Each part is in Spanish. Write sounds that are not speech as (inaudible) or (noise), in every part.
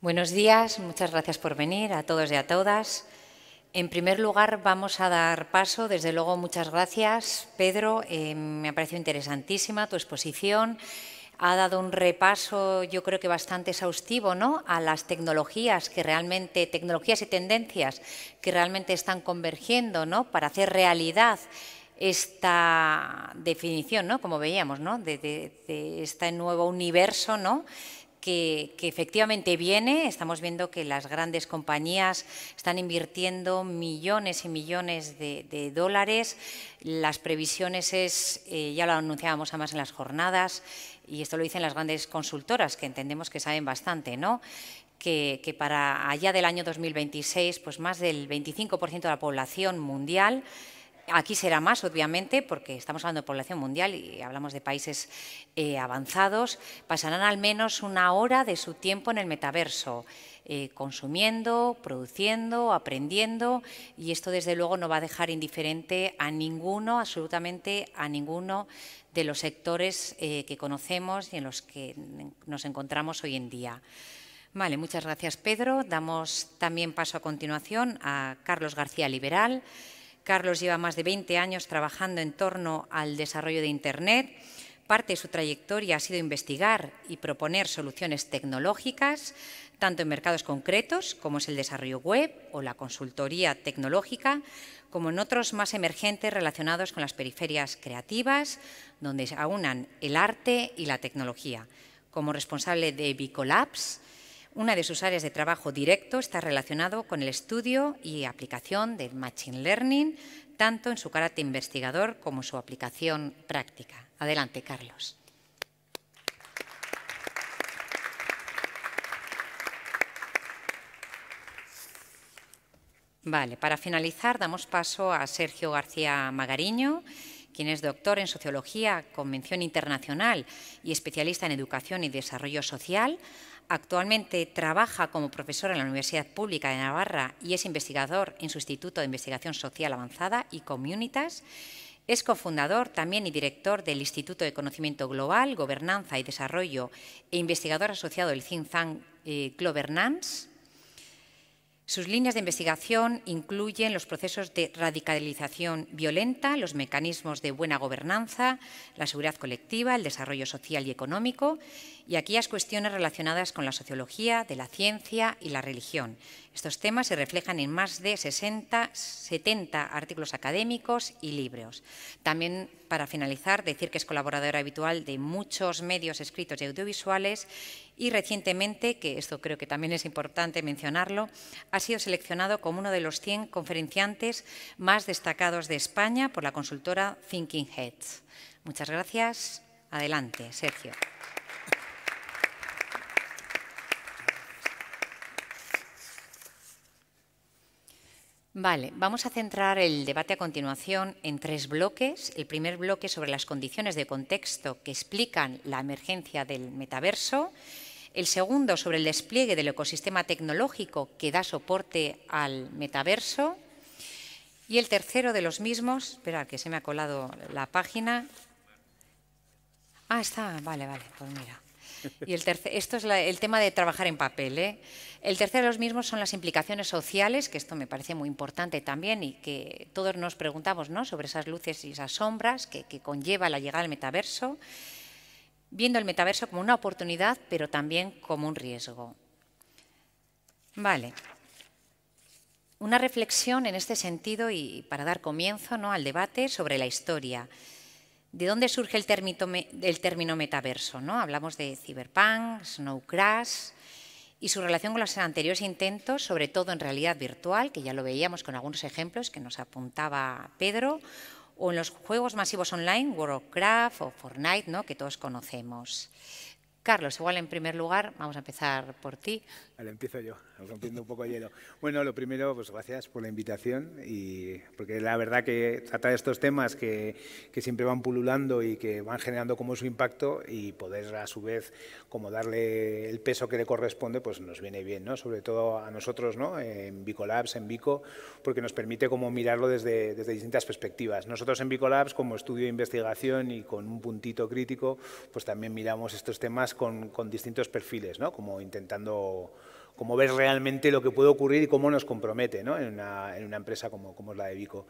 Buenos días, muchas gracias por venir a todos y a todas. En primer lugar, vamos a dar paso. Desde luego, muchas gracias, Pedro. Eh, me ha parecido interesantísima tu exposición. Ha dado un repaso, yo creo que bastante exhaustivo, ¿no? A las tecnologías que realmente, tecnologías y tendencias que realmente están convergiendo, ¿no? Para hacer realidad esta definición, ¿no? Como veíamos, ¿no? De, de este nuevo universo, ¿no? que, efectivamente viene. Estamos viendo que las grandes compañías están invirtiendo millones y millones de, dólares. Las previsiones es, eh, ya lo anunciábamos además en las jornadas, y esto lo dicen las grandes consultoras, que entendemos que saben bastante, ¿no? Que, que para allá del año 2026, pues más del 25% de la población mundial Aquí será más, obviamente, porque estamos hablando de población mundial y hablamos de países eh, avanzados. Pasarán al menos una hora de su tiempo en el metaverso, eh, consumiendo, produciendo, aprendiendo. Y esto, desde luego, no va a dejar indiferente a ninguno, absolutamente a ninguno de los sectores eh, que conocemos y en los que nos encontramos hoy en día. Vale, muchas gracias, Pedro. Damos también paso a continuación a Carlos García Liberal. Carlos lleva más de 20 años trabajando en torno al desarrollo de Internet. Parte de su trayectoria ha sido investigar y proponer soluciones tecnológicas, tanto en mercados concretos como es el desarrollo web o la consultoría tecnológica, como en otros más emergentes relacionados con las periferias creativas, donde se aunan el arte y la tecnología. Como responsable de Bicolabs, una de sus áreas de trabajo directo está relacionado con el estudio y aplicación del Machine Learning, tanto en su carácter investigador como su aplicación práctica. Adelante, Carlos. Vale, para finalizar damos paso a Sergio García Magariño, quien es doctor en Sociología Convención internacional y especialista en Educación y Desarrollo Social. Actualmente trabaja como profesor en la Universidad Pública de Navarra y es investigador en su Instituto de Investigación Social Avanzada y Comunitas. Es cofundador también y director del Instituto de Conocimiento Global, Gobernanza y Desarrollo e investigador asociado del Think eh, sus líneas de investigación incluyen los procesos de radicalización violenta, los mecanismos de buena gobernanza, la seguridad colectiva, el desarrollo social y económico y aquellas cuestiones relacionadas con la sociología, de la ciencia y la religión. Estos temas se reflejan en más de 60, 70 artículos académicos y libros. También, para finalizar, decir que es colaboradora habitual de muchos medios escritos y audiovisuales y recientemente, que esto creo que también es importante mencionarlo, ha sido seleccionado como uno de los 100 conferenciantes más destacados de España por la consultora Thinking Heads. Muchas gracias. Adelante, Sergio. Vale, vamos a centrar el debate a continuación en tres bloques. El primer bloque sobre las condiciones de contexto que explican la emergencia del metaverso el segundo sobre el despliegue del ecosistema tecnológico que da soporte al metaverso y el tercero de los mismos, espera que se me ha colado la página. Ah, está, vale, vale, pues mira. Y el tercer, esto es el tema de trabajar en papel. ¿eh? El tercero de los mismos son las implicaciones sociales, que esto me parece muy importante también y que todos nos preguntamos sobre esas luces y esas sombras que, que conlleva la llegada al metaverso viendo el metaverso como una oportunidad, pero también como un riesgo. Vale. Una reflexión en este sentido y para dar comienzo ¿no? al debate sobre la historia. ¿De dónde surge el término, metaverso? ¿no? Hablamos de Cyberpunk, Snow Crash y su relación con los anteriores intentos, sobre todo en realidad virtual, que ya lo veíamos con algunos ejemplos que nos apuntaba Pedro, o en los juegos masivos online, World of o Fortnite, ¿no? que todos conocemos. Carlos, igual en primer lugar, vamos a empezar por ti empiezo yo, rompiendo un poco el hielo. Bueno, lo primero, pues gracias por la invitación, y porque la verdad que tratar estos temas que, siempre van pululando y que van generando como su impacto y poder a su vez como darle el peso que le corresponde, pues nos viene bien, ¿no? Sobre todo a nosotros, ¿no? En Bicolabs, en Bico, porque nos permite como mirarlo desde, distintas perspectivas. Nosotros en Bicolabs, como estudio de investigación y con un puntito crítico, pues también miramos estos temas con, con distintos perfiles, ¿no? Como intentando cómo ves realmente lo que puede ocurrir y cómo nos compromete en, una, empresa como, es la de Vico.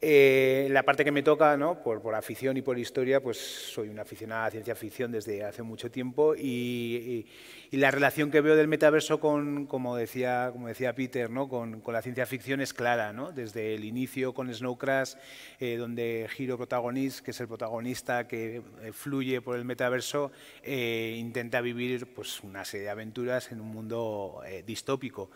Eh, la parte que me toca, por, afición y por historia, pues soy una aficionada a ciencia ficción desde hace mucho tiempo y, y la relación que veo del metaverso con, como decía, como decía Peter, ¿no? con, la ciencia ficción es clara, ¿no? desde el inicio con Snow Crash, eh, donde Hiro Protagonist, que es el protagonista que eh, fluye por el metaverso, eh, intenta vivir pues, una serie de aventuras en un mundo distópico.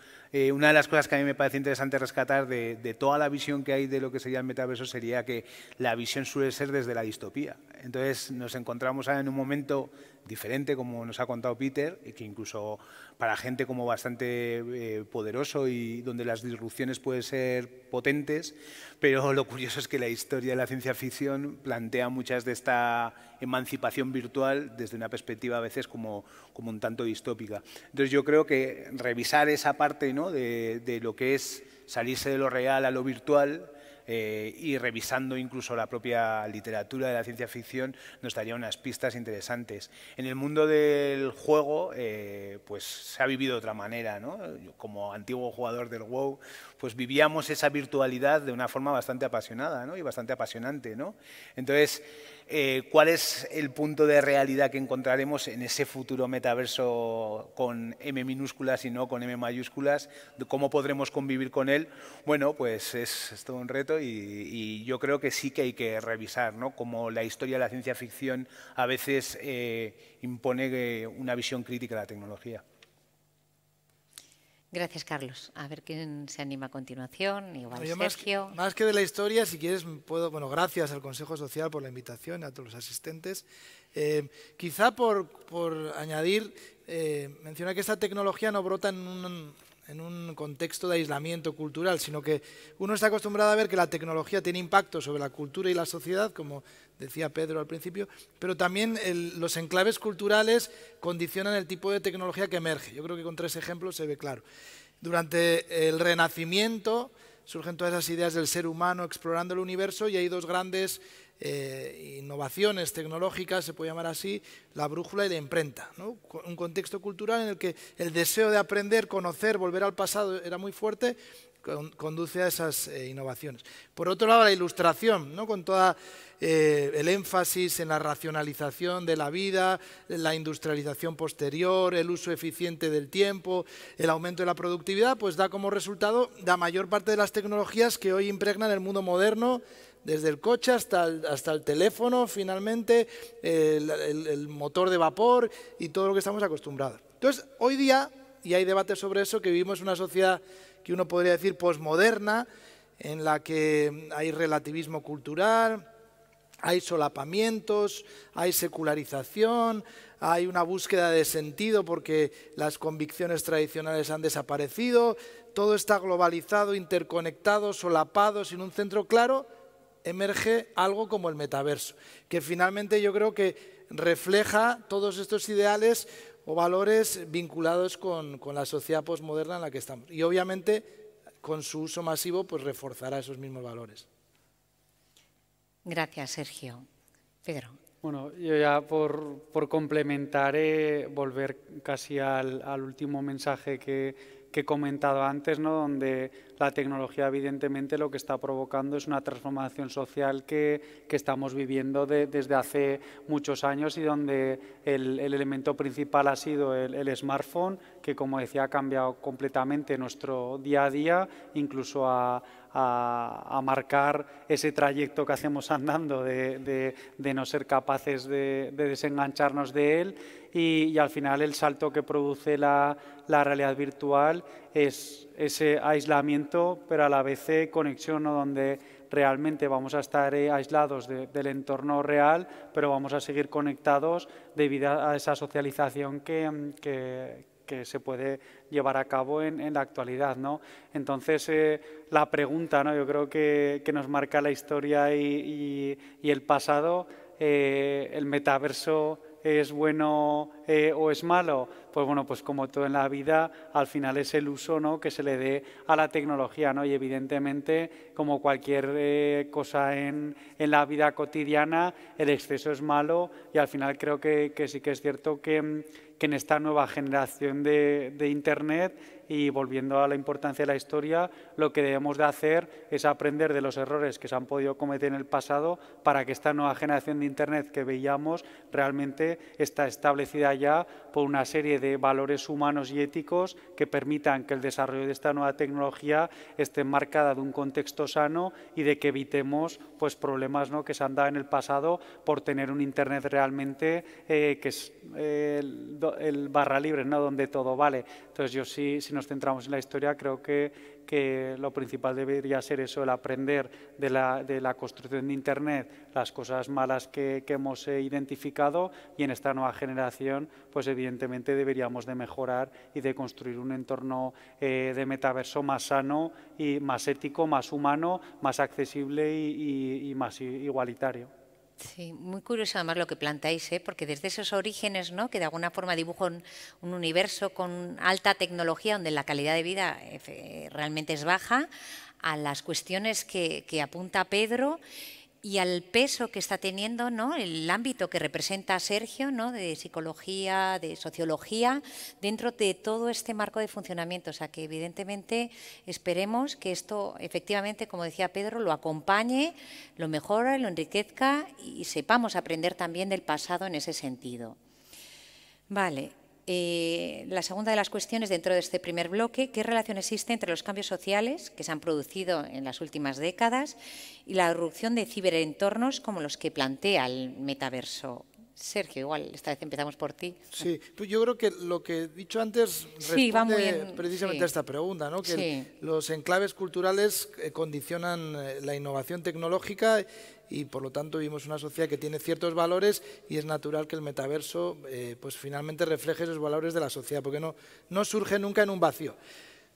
una de las cosas que a mí me parece interesante rescatar de, toda la visión que hay de lo que sería el metaverso sería que la visión suele ser desde la distopía. Entonces nos encontramos en un momento diferente, como nos ha contado Peter, que incluso para gente como bastante eh, poderoso y donde las disrupciones pueden ser potentes, pero lo curioso es que la historia de la ciencia ficción plantea muchas de esta emancipación virtual desde una perspectiva a veces como, como un tanto distópica. Entonces yo creo que revisar esa parte ¿no? de, de lo que es salirse de lo real a lo virtual eh, y revisando incluso la propia literatura de la ciencia ficción nos daría unas pistas interesantes. En el mundo del juego eh, pues se ha vivido de otra manera, ¿no? como antiguo jugador del WoW, pues vivíamos esa virtualidad de una forma bastante apasionada ¿no? y bastante apasionante. ¿no? Entonces, eh, ¿cuál es el punto de realidad que encontraremos en ese futuro metaverso con M minúsculas y no con M mayúsculas? ¿Cómo podremos convivir con él? Bueno, pues es todo un reto y, yo creo que sí que hay que revisar, ¿no? Como la historia de la ciencia ficción a veces eh, impone una visión crítica de la tecnología. Gracias, Carlos. A ver quién se anima a continuación. Igual Sergio. Más, que de la historia, si quieres, puedo. Bueno, gracias al Consejo Social por la invitación, a todos los asistentes. Eh, quizá por, añadir, eh, menciona que esta tecnología no brota en un, en un contexto de aislamiento cultural, sino que uno está acostumbrado a ver que la tecnología tiene impacto sobre la cultura y la sociedad, como decía Pedro al principio, pero también los enclaves culturales condicionan el tipo de tecnología que emerge. Yo creo que con tres ejemplos se ve claro. Durante el Renacimiento surgen todas esas ideas del ser humano explorando el universo y hay dos grandes eh, innovaciones tecnológicas, se puede llamar así, la brújula y la imprenta. Un contexto cultural en el que el deseo de aprender, conocer, volver al pasado era muy fuerte, conduce a esas eh, innovaciones. Por otro lado, la ilustración, ¿no? con todo eh, el énfasis en la racionalización de la vida, la industrialización posterior, el uso eficiente del tiempo, el aumento de la productividad, pues da como resultado la mayor parte de las tecnologías que hoy impregnan el mundo moderno desde el coche hasta el, teléfono, finalmente el, motor de vapor y todo lo que estamos acostumbrados. Entonces, hoy día, y hay debate sobre eso, que vivimos una sociedad que uno podría decir posmoderna, en la que hay relativismo cultural, hay solapamientos, hay secularización, hay una búsqueda de sentido porque las convicciones tradicionales han desaparecido, todo está globalizado, interconectado, solapado, sin un centro claro emerge algo como el metaverso, que finalmente yo creo que refleja todos estos ideales o valores vinculados con, la sociedad posmoderna en la que estamos. Y obviamente con su uso masivo pues reforzará esos mismos valores. Gracias, Sergio. Pedro. Bueno, yo ya por, por complementar, eh, volver casi al, último mensaje que, que he comentado antes, ¿no? donde la tecnología evidentemente lo que está provocando es una transformación social que, que estamos viviendo desde hace muchos años y donde el, el elemento principal ha sido el, el, smartphone, que como decía ha cambiado completamente nuestro día a día, incluso a, a, a marcar ese trayecto que hacemos andando de, de, de no ser capaces de, de desengancharnos de él y, y, al final el salto que produce la, la realidad virtual es ese aislamiento pero a la vez conexión ¿no? donde realmente vamos a estar eh, aislados del entorno real, pero vamos a seguir conectados debido a esa socialización que, mm, que, se puede llevar a cabo en, en la actualidad. ¿no? Entonces, eh, la pregunta, ¿no? yo creo que, que nos marca la historia y, y, y el pasado, eh, el metaverso es bueno eh, o es malo? Pues bueno, pues como todo en la vida, al final es el uso ¿no? que se le dé a la tecnología, ¿no? Y evidentemente, como cualquier eh, cosa en, la vida cotidiana, el exceso es malo y al final creo que, sí que es cierto que, en esta nueva generación de, de Internet y volviendo a la importancia de la historia, lo que debemos de hacer es aprender de los errores que se han podido cometer en el pasado para que esta nueva generación de Internet que veíamos realmente está establecida ya por una serie de valores humanos y éticos que permitan que el desarrollo de esta nueva tecnología esté marcada de un contexto sano y de que evitemos pues, problemas ¿no? que se han dado en el pasado por tener un Internet realmente eh, que es el, barra libre, ¿no? donde todo vale. Entonces yo sí si nos centramos en la historia, creo que, que lo principal debería ser eso, el aprender de la, de la construcción de Internet, las cosas malas que, hemos eh, identificado y en esta nueva generación, pues evidentemente deberíamos de mejorar y de construir un entorno eh, de metaverso más sano y más ético, más humano, más accesible y más igualitario. Sí, muy curioso además lo que planteáis, ¿eh? porque desde esos orígenes, ¿no? que de alguna forma dibujan un, universo con alta tecnología donde la calidad de vida eh, realmente es baja, a las cuestiones que apunta Pedro y al peso que está teniendo el ámbito que representa Sergio, de psicología, de sociología, dentro de todo este marco de funcionamiento. O sea que evidentemente esperemos que esto efectivamente, como decía Pedro, lo acompañe, lo mejore, lo enriquezca y sepamos aprender también del pasado en ese sentido. Vale, eh, la segunda de las cuestiones dentro de este primer bloque, ¿qué relación existe entre los cambios sociales que se han producido en las últimas décadas y la erupción de ciberentornos como los que plantea el metaverso Sergio, igual, esta vez empezamos por ti. Sí, pues yo creo que lo que he dicho antes responde precisamente a esta pregunta, que los enclaves culturales eh, condicionan eh, la innovación tecnológica y por lo tanto vivimos una sociedad que tiene ciertos valores y es natural que el metaverso eh, pues finalmente refleje esos valores de la sociedad, porque no, no surge nunca en un vacío.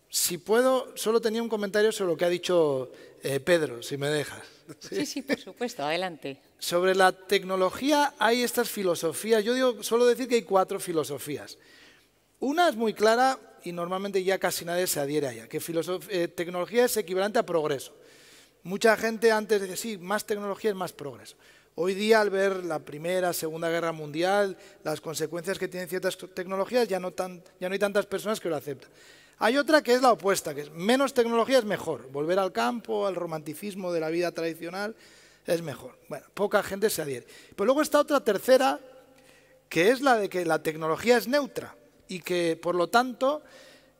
Si puedo, solo tenía un comentario sobre lo que ha dicho eh, Pedro, si me dejas. ¿Sí? sí, por supuesto, adelante. Sobre la tecnología hay estas filosofías. Yo digo, solo decir que hay cuatro filosofías. Una es muy clara y normalmente ya casi nadie se adhiere a ella, que eh, tecnología es equivalente a progreso. Mucha gente antes decía, sí, más tecnología es más progreso. Hoy día, al ver la Primera, Segunda Guerra Mundial, las consecuencias que tienen ciertas tecnologías, ya no, ya no hay tantas personas que lo aceptan. Hay otra que es la opuesta, que es menos tecnología es mejor. Volver al campo, al romanticismo de la vida tradicional es mejor. Bueno, poca gente se adhiere. Pero luego está otra tercera, que es la de que la tecnología es neutra y que, por lo tanto,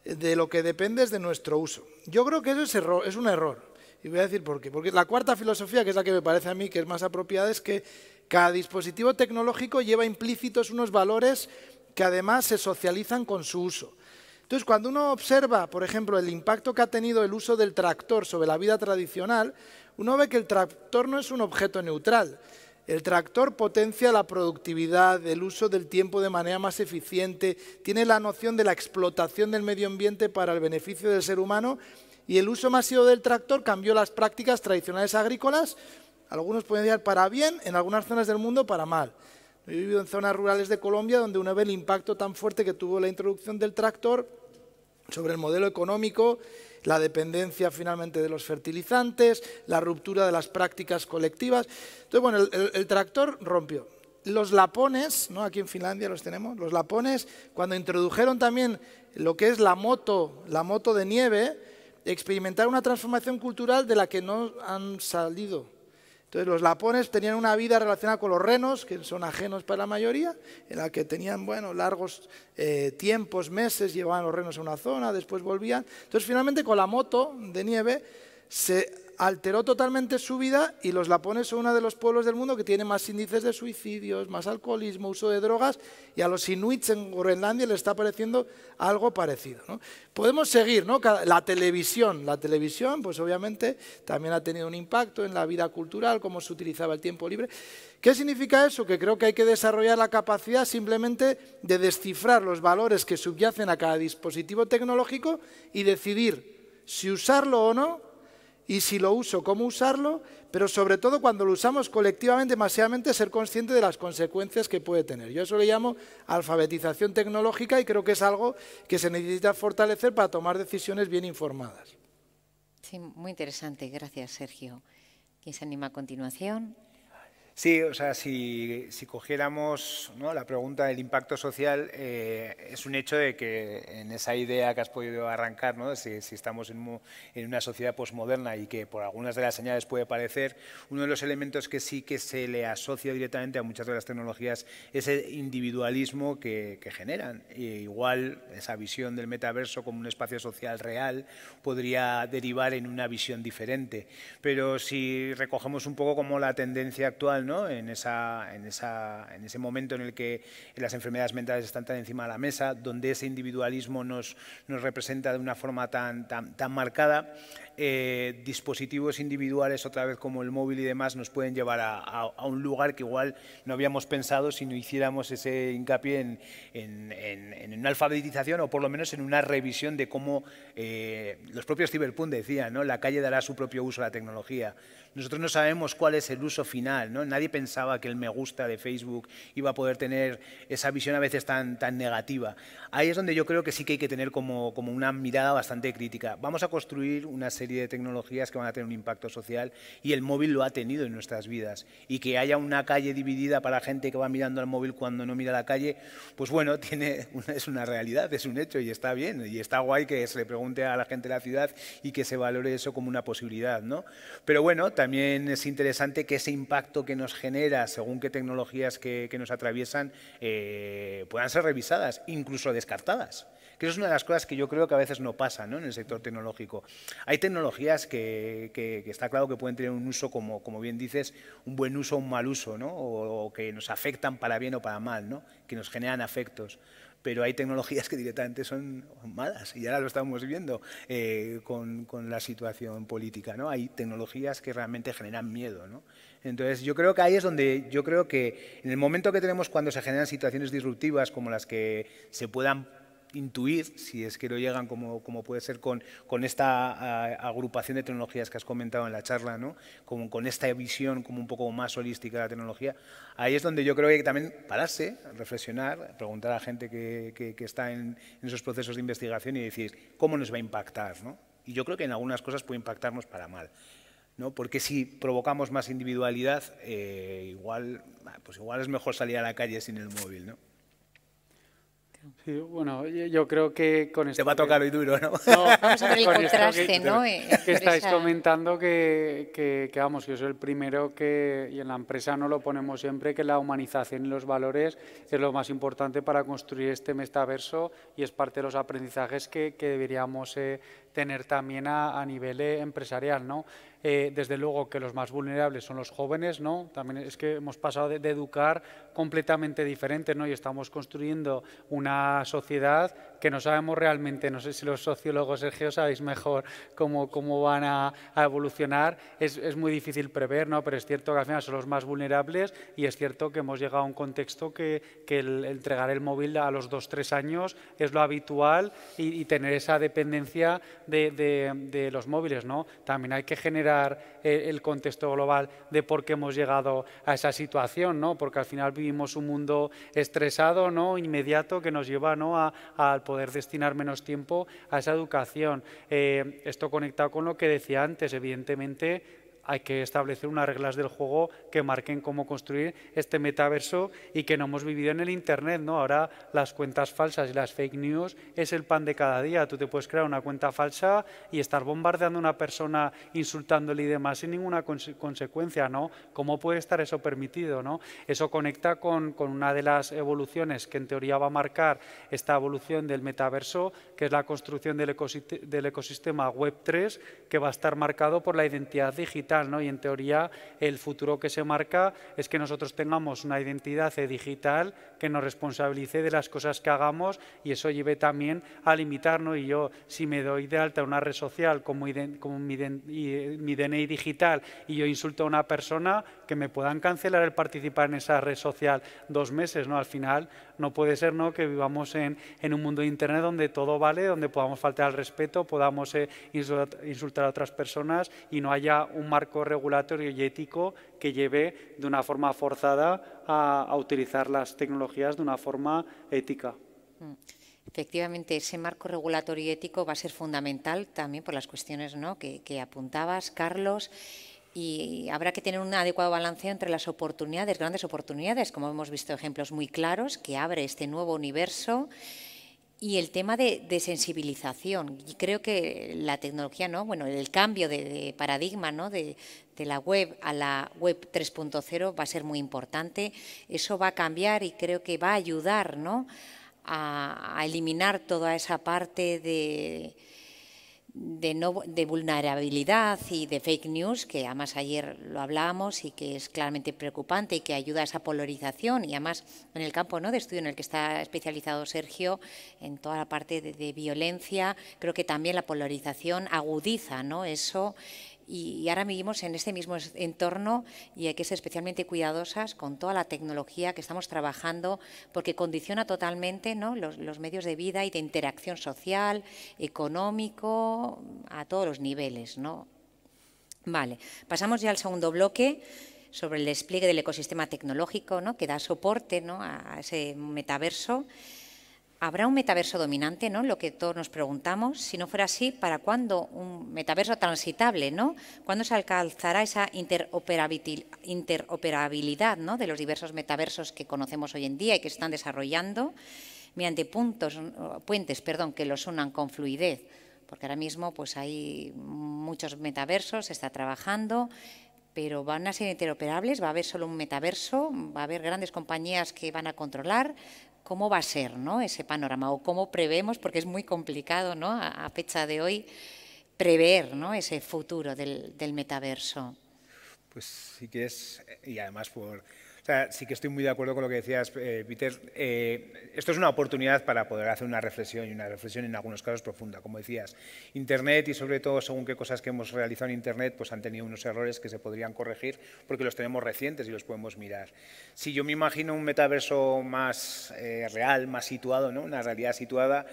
de lo que depende es de nuestro uso. Yo creo que eso es, error, es un error. Y voy a decir por qué. Porque la cuarta filosofía, que es la que me parece a mí que es más apropiada, es que cada dispositivo tecnológico lleva implícitos unos valores que además se socializan con su uso. Entonces, cuando uno observa, por ejemplo, el impacto que ha tenido el uso del tractor sobre la vida tradicional, uno ve que el tractor no es un objeto neutral. El tractor potencia la productividad, el uso del tiempo de manera más eficiente, tiene la noción de la explotación del medio ambiente para el beneficio del ser humano y el uso masivo del tractor cambió las prácticas tradicionales agrícolas, algunos pueden decir para bien, en algunas zonas del mundo para mal. He vivido en zonas rurales de Colombia donde uno ve el impacto tan fuerte que tuvo la introducción del tractor sobre el modelo económico, la dependencia finalmente de los fertilizantes, la ruptura de las prácticas colectivas. Entonces, bueno, el, tractor rompió. Los lapones, ¿no? aquí en Finlandia los tenemos, los lapones, cuando introdujeron también lo que es la moto, la moto de nieve, experimentaron una transformación cultural de la que no han salido entonces los lapones tenían una vida relacionada con los renos, que son ajenos para la mayoría, en la que tenían bueno, largos eh, tiempos, meses, llevaban los renos a una zona, después volvían. Entonces finalmente con la moto de nieve se alteró totalmente su vida y los lapones son uno de los pueblos del mundo que tiene más índices de suicidios, más alcoholismo, uso de drogas y a los inuits en Groenlandia les está pareciendo algo parecido. Podemos seguir, ¿no? La televisión, la televisión pues obviamente también ha tenido un impacto en la vida cultural, cómo se utilizaba el tiempo libre. ¿Qué significa eso? Que creo que hay que desarrollar la capacidad simplemente de descifrar los valores que subyacen a cada dispositivo tecnológico y decidir si usarlo o no y si lo uso, cómo usarlo, pero sobre todo cuando lo usamos colectivamente, masivamente, ser consciente de las consecuencias que puede tener. Yo eso le llamo alfabetización tecnológica y creo que es algo que se necesita fortalecer para tomar decisiones bien informadas. Sí, muy interesante. Gracias, Sergio. ¿Quién se anima a continuación? Sí, o sea, si, cogiéramos la pregunta del impacto social, eh, es un hecho de que en esa idea que has podido arrancar, si, estamos en, una sociedad posmoderna y que por algunas de las señales puede parecer, uno de los elementos que sí que se le asocia directamente a muchas de las tecnologías es el individualismo que, generan. igual esa visión del metaverso como un espacio social real podría derivar en una visión diferente. Pero si recogemos un poco como la tendencia actual, en, esa, en, esa, en, ese momento en el que las enfermedades mentales están tan encima de la mesa, donde ese individualismo nos, nos representa de una forma tan, tan, tan marcada. Eh, dispositivos individuales, otra vez como el móvil y demás, nos pueden llevar a, un lugar que igual no habíamos pensado si no hiciéramos ese hincapié en, una alfabetización o por lo menos en una revisión de cómo eh, los propios Cyberpunk decían, ¿no? la calle dará su propio uso a la tecnología. Nosotros no sabemos cuál es el uso final, ¿no? Nadie pensaba que el me gusta de Facebook iba a poder tener esa visión a veces tan, tan negativa. Ahí es donde yo creo que sí que hay que tener como, como una mirada bastante crítica. Vamos a construir una serie serie de tecnologías que van a tener un impacto social y el móvil lo ha tenido en nuestras vidas. Y que haya una calle dividida para gente que va mirando al móvil cuando no mira la calle, pues bueno, (laughs) tiene es una realidad, es un hecho y está bien. Y está guay que se le pregunte a la gente de la ciudad y que se valore eso como una posibilidad. ¿no? Pero bueno, también es interesante que ese impacto que nos genera según qué tecnologías que, nos atraviesan eh, puedan ser revisadas, incluso descartadas. Que eso es una de las cosas que yo creo que a veces no pasa ¿no? en el sector tecnológico. Hay tecnologías que, que, está claro que pueden tener un uso, como, como bien dices, un buen uso o un mal uso, ¿no? o, que nos afectan para bien o para mal, ¿no? que nos generan afectos pero hay tecnologías (laughs) que directamente son malas y ahora lo estamos viendo eh, con, con, la situación política. ¿no? Hay tecnologías que realmente generan miedo. ¿no? Entonces yo creo que ahí es donde yo creo que en el momento que tenemos cuando se generan situaciones disruptivas como las que se puedan intuir, si es que lo llegan como, como puede ser con, con esta agrupación de tecnologías que has comentado en la charla, ¿no? Como, con esta visión como un poco más holística de la tecnología, ahí es donde yo creo que hay que también pararse, reflexionar, preguntar a la gente que, está en, esos procesos de investigación y decir, ¿cómo nos va a impactar? ¿no? Y yo creo que en algunas cosas puede impactarnos para mal. ¿no? Porque si provocamos más individualidad, eh, igual, pues igual es mejor salir a la calle sin el móvil, ¿no? bueno, yo creo que con esto... Te va a tocar hoy duro, ¿no? vamos a ver el contraste, que, ¿no? Eh, estáis comentando que, que, vamos, yo soy el primero que, y en la empresa no lo ponemos siempre, que la humanización y los valores es lo más importante para construir este metaverso y es parte de los aprendizajes que, deberíamos eh, tener también a, nivel eh, empresarial, ¿no? Eh, desde luego que los más vulnerables son los jóvenes, ¿no? También es que hemos pasado de, educar completamente diferente, ¿no? Y estamos construyendo una sociedad que no sabemos realmente, no sé si los sociólogos, Sergio, sabéis mejor cómo, cómo van a, evolucionar, es, es, muy difícil prever, ¿no? pero es cierto que al final son los más vulnerables y es cierto que hemos llegado a un contexto que, el entregar el móvil a los 2 tres años es lo habitual y, tener esa dependencia de, los móviles. ¿no? También hay que generar eh, el, contexto global de por qué hemos llegado a esa situación, ¿no? porque al final vivimos un mundo estresado, ¿no? inmediato, que nos lleva ¿no? al poder destinar menos tiempo a esa educación. Eh, esto conectado con lo que decía antes, evidentemente hay que establecer unas reglas del juego que marquen cómo construir este metaverso y que no hemos vivido en el Internet, ¿no? Ahora las cuentas falsas y las fake news es el pan de cada día. Tú te puedes crear una cuenta falsa y estar bombardeando a una persona, insultándole y demás sin ninguna consecuencia, ¿no? ¿Cómo puede estar eso permitido, no? Eso conecta con, una de las evoluciones que en teoría va a marcar esta evolución del metaverso, que es la construcción del ecosistema Web3, que va a estar marcado por la identidad digital ¿no? Y en teoría el futuro que se marca es que nosotros tengamos una identidad digital que nos responsabilice de las cosas que hagamos y eso lleve también a limitarnos. Y yo, si me doy de alta una red social como, mi, mi DNI eh, digital y yo insulto a una persona, que me puedan cancelar el participar en esa red social dos meses, ¿no? Al final no puede ser, ¿no? Que vivamos en, en un mundo de Internet donde todo vale, donde podamos faltar al respeto, podamos eh, insultar a otras personas y no haya un marco marco regulatorio y ético que lleve de una forma forzada a, utilizar las tecnologías de una forma ética. Mm. Efectivamente, ese marco regulatorio y ético va a ser fundamental también por las cuestiones que, que apuntabas, Carlos y habrá que tener un adecuado balance entre las oportunidades, grandes oportunidades, como hemos visto ejemplos muy claros, que abre este nuevo universo y el tema de, sensibilización, y creo que la tecnología, ¿no? bueno, el cambio de, paradigma ¿no? de, la web a la web 3.0 va a ser muy importante, eso va a cambiar y creo que va a ayudar ¿no? a eliminar toda esa parte de, de, de vulnerabilidad y de fake news, que además ayer lo hablábamos y que es claramente preocupante y que ayuda a esa polarización. Y además en el campo ¿no? de estudio en el que está especializado Sergio, en toda la parte de, violencia, creo que también la polarización agudiza ¿no? eso y ahora vivimos en este mismo entorno y hay que ser especialmente cuidadosas con toda la tecnología que estamos trabajando, porque condiciona totalmente los, medios de vida y de interacción social, económico, a todos los niveles. ¿no? Vale, pasamos ya al segundo bloque sobre el despliegue del ecosistema tecnológico que da soporte a ese metaverso. ¿Habrá un metaverso dominante, no? Lo que todos nos preguntamos. Si no fuera así, ¿para cuándo un metaverso transitable, no? ¿Cuándo se alcanzará esa interoperabilidad, ¿no? De los diversos metaversos que conocemos hoy en día y que están desarrollando mediante puntos, puentes, perdón, que los unan con fluidez. Porque ahora mismo, pues hay muchos metaversos, se está trabajando pero van a ser interoperables, va a haber solo un metaverso, va a haber grandes compañías que van a controlar. ¿Cómo va a ser ¿no? ese panorama? ¿O cómo prevemos? Porque es muy complicado ¿no? a, fecha de hoy prever ¿no? ese futuro del, del metaverso. Pues sí que es, y además por sí que estoy muy de acuerdo con lo que decías, eh, Peter. Eh, esto es una oportunidad para poder hacer una reflexión y una reflexión en algunos casos profunda, como decías. Internet y sobre todo según qué cosas que hemos realizado en Internet pues han tenido unos errores que se podrían corregir porque los tenemos recientes y los podemos mirar. Si yo me imagino un metaverso más eh, real, más situado, ¿no? una realidad situada,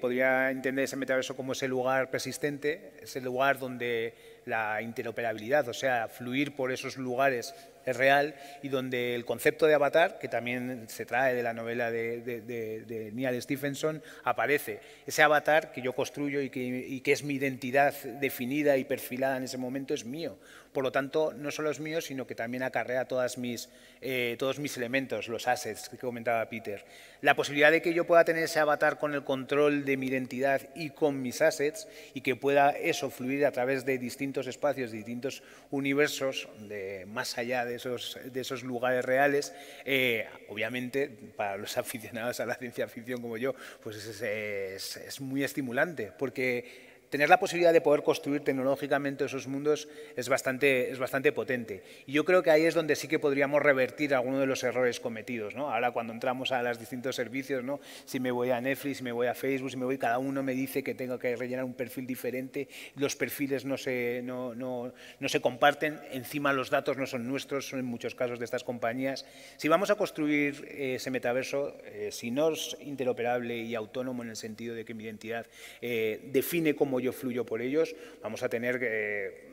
podría entender ese metaverso como ese lugar persistente, ese lugar donde la interoperabilidad, o sea, fluir por esos lugares es real y donde el concepto de avatar, que también se trae de la novela de, de, de, Stephenson, aparece. Ese avatar que yo construyo y que, y que es mi identidad definida y perfilada en ese momento es mío. Por lo tanto, no solo es mío, sino que también acarrea eh, todos mis elementos, los assets que comentaba Peter. La posibilidad de que yo pueda tener ese avatar con el control de mi identidad y con mis assets y que pueda eso fluir a través de distintos espacios, de distintos universos, más allá de esos, lugares reales, eh, obviamente para los (laughs) aficionados a la ciencia ficción como yo, pues es, es muy estimulante porque tener la posibilidad de poder construir tecnológicamente esos mundos es bastante, es bastante potente. Y yo creo que ahí es donde sí que podríamos revertir algunos de los errores cometidos. ¿no? Ahora cuando entramos a los distintos servicios, ¿no? si me voy a Netflix, si me voy a Facebook, si me voy, cada uno me dice que tengo que rellenar un perfil diferente, los perfiles no se, no, no, no se comparten, encima los datos no son nuestros, son en muchos casos de estas compañías. Si vamos a construir eh, ese metaverso, eh, si no es interoperable y autónomo en el sentido de que mi identidad eh, define cómo yo yo fluyo por ellos, vamos a tener eh,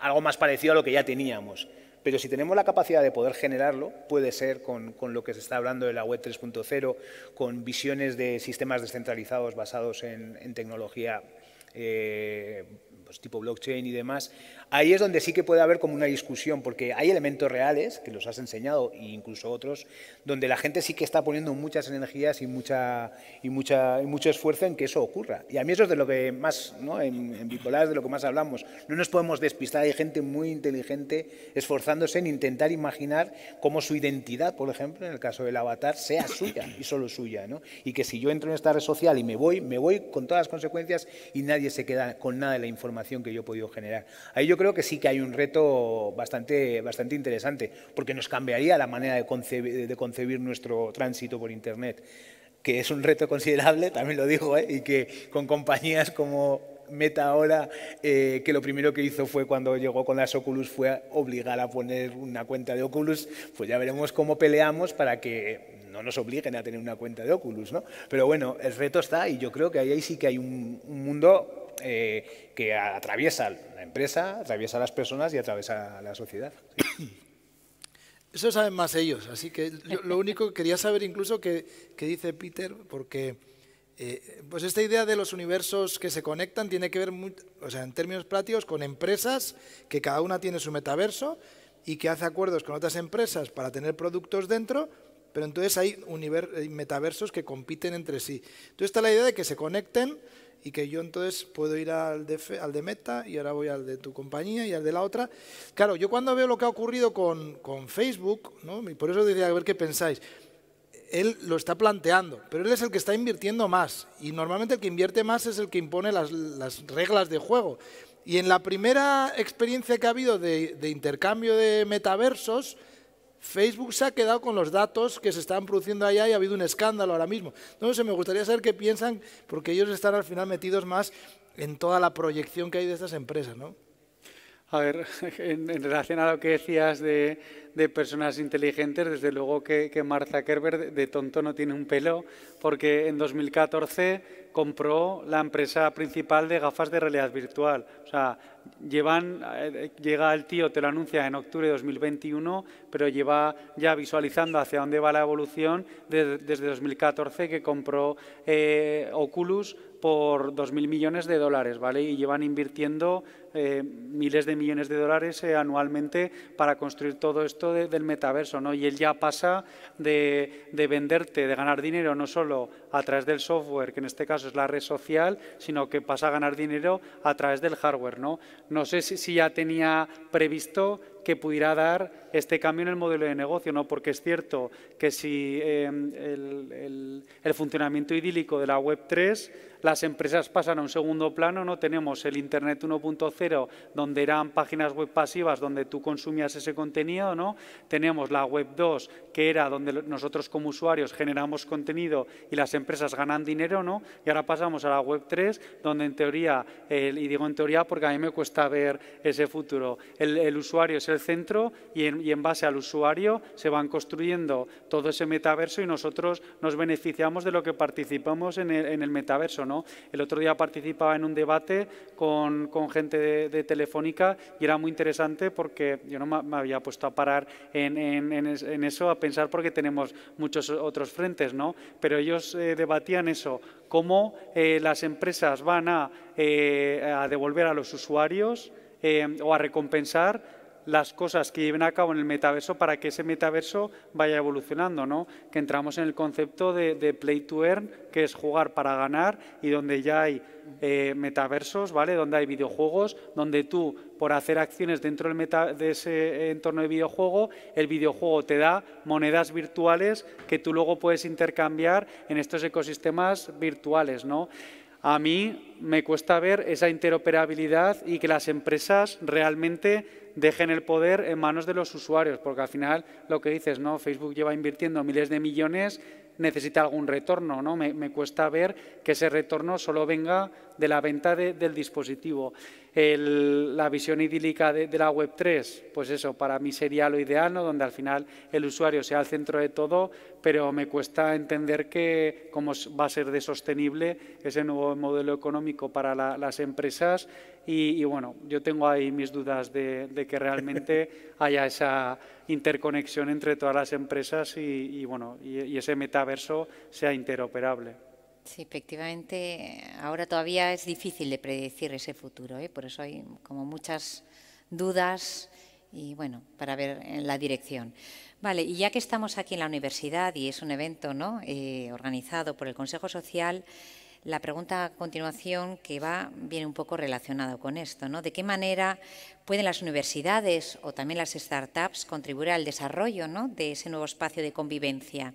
algo más parecido a lo que ya teníamos. Pero si tenemos la capacidad de poder generarlo, puede ser con, lo que se está hablando de la web 3.0, con visiones de sistemas descentralizados basados en, tecnología eh, pues, tipo blockchain y demás, ahí es donde sí que puede haber como una discusión, porque hay elementos reales, que los has enseñado, e incluso otros, donde la gente sí que está poniendo muchas energías y, mucha, y, mucha, mucho esfuerzo en que eso ocurra. Y a mí eso es de lo que más, ¿no? en, Bipolar es de lo que más hablamos. No nos podemos despistar, hay gente muy inteligente esforzándose en intentar imaginar cómo su identidad, por ejemplo, en el caso del avatar, sea suya y solo suya, ¿no? Y que si yo entro en esta red social y me voy, me voy con todas las consecuencias y nadie se queda con nada de la información que yo he podido generar. Ahí yo creo que sí que hay un reto bastante, bastante interesante, porque nos cambiaría la manera de concebir, de concebir nuestro tránsito por Internet, que es un reto considerable, también lo digo, ¿eh? y que con compañías como Meta ahora, eh, que lo primero que hizo fue cuando llegó con las Oculus fue obligar a poner una cuenta de Oculus, pues ya veremos cómo peleamos para que no nos obliguen a tener una cuenta de Oculus, ¿no? Pero bueno, el reto está y yo creo que ahí sí que hay un, un mundo eh, que atraviesa la empresa, atraviesa a las personas y atraviesa a la sociedad. (clears throat) Eso saben más ellos, así que lo único que quería saber incluso que, dice Peter, porque eh, pues esta idea de los universos que se conectan tiene que ver, o en términos prácticos, con empresas que cada una tiene su metaverso y que hace acuerdos con otras empresas para tener productos dentro, pero entonces hay metaversos que compiten entre sí. Entonces está la idea de que se conecten y que yo entonces puedo ir al de, Meta y ahora voy al de tu compañía y al de la otra. Claro, yo cuando veo lo que ha ocurrido con, Facebook, ¿no? y por eso decía, a ver qué pensáis, él lo está planteando, pero él es el que está invirtiendo más y normalmente el que invierte más es el que impone las, reglas de juego. Y en la primera experiencia que ha habido de, de intercambio de metaversos, Facebook se ha quedado con los datos que se están produciendo allá y ha habido un escándalo ahora mismo. Entonces, me gustaría saber qué piensan, porque ellos están al final metidos más en toda la proyección que hay de estas empresas, ¿no? A ver, (laughs) en, relación a lo que decías de, personas inteligentes, desde luego que, que Kerber de, de tonto no tiene un pelo, porque en 2014 compró la empresa principal de gafas de realidad virtual. O sea, llevan, eh, llega el tío, te lo anuncia en octubre de 2021, pero lleva ya visualizando hacia dónde va la evolución desde, 2014 que compró eh, Oculus por 2.000 millones de dólares, ¿vale? Y llevan invirtiendo eh, miles de millones de dólares eh, anualmente para construir todo esto del metaverso, ¿no? Y él ya pasa de, venderte, de ganar dinero no solo a través del software, que en este caso es la red social, sino que pasa a ganar dinero a través del hardware, ¿no? No sé si ya tenía previsto que pudiera dar este cambio en el modelo de negocio, ¿no? porque es cierto que si em, el, el, funcionamiento idílico de la Web3, las empresas pasan a un segundo plano, ¿no? tenemos el Internet 1.0, donde eran páginas web pasivas, donde tú consumías ese contenido, ¿no? tenemos la Web 2, que era donde nosotros como usuarios generamos contenido y las empresas ganan dinero, ¿no? y ahora pasamos a la Web 3, donde en teoría, y digo en teoría porque a mí me cuesta ver ese futuro, el, el usuario es el el centro y en, base al usuario se van construyendo todo ese metaverso y nosotros nos beneficiamos de lo que participamos en el, metaverso. ¿no? El otro día participaba en un debate con, gente de, Telefónica y era muy interesante porque yo no me, había puesto a parar en, eso, a pensar porque tenemos muchos otros frentes, ¿no? pero ellos eh, debatían eso, cómo eh, las empresas van eh, a, devolver a los usuarios o a recompensar las cosas que lleven a cabo en el metaverso para que ese metaverso vaya evolucionando, ¿no? Que entramos en el concepto de, play to earn, que es jugar para ganar y donde ya hay eh, metaversos, ¿vale? Donde hay videojuegos, donde tú, por hacer acciones dentro del meta, de ese entorno de videojuego, el videojuego te da monedas virtuales que tú luego puedes intercambiar en estos ecosistemas virtuales, ¿no? a mí me cuesta ver esa interoperabilidad y que las empresas realmente dejen el poder en manos de los usuarios, porque al final lo que dices, ¿no? Facebook lleva invirtiendo miles de millones necesita algún retorno. ¿no? Me, cuesta ver que ese retorno solo venga de la venta del dispositivo. la visión idílica de, la Web3, pues eso, para mí sería lo ideal, ¿no? donde al final el usuario sea el centro de todo, pero me cuesta entender que cómo va a ser de sostenible ese nuevo modelo económico para las empresas y, bueno, yo tengo ahí mis dudas de, que realmente (laughs) haya esa interconexión entre todas las empresas y, bueno, y, ese metaverso sea interoperable. Sí, efectivamente, ahora todavía es difícil de predecir ese futuro, ¿eh? por eso hay como muchas dudas y bueno, para ver la dirección. Vale, y ya que estamos aquí en la universidad y es un evento ¿no? Eh, organizado por el Consejo Social, la pregunta a continuación que va viene un poco relacionado con esto, ¿no? ¿De qué manera pueden las universidades o también las startups contribuir al desarrollo de ese nuevo espacio de convivencia?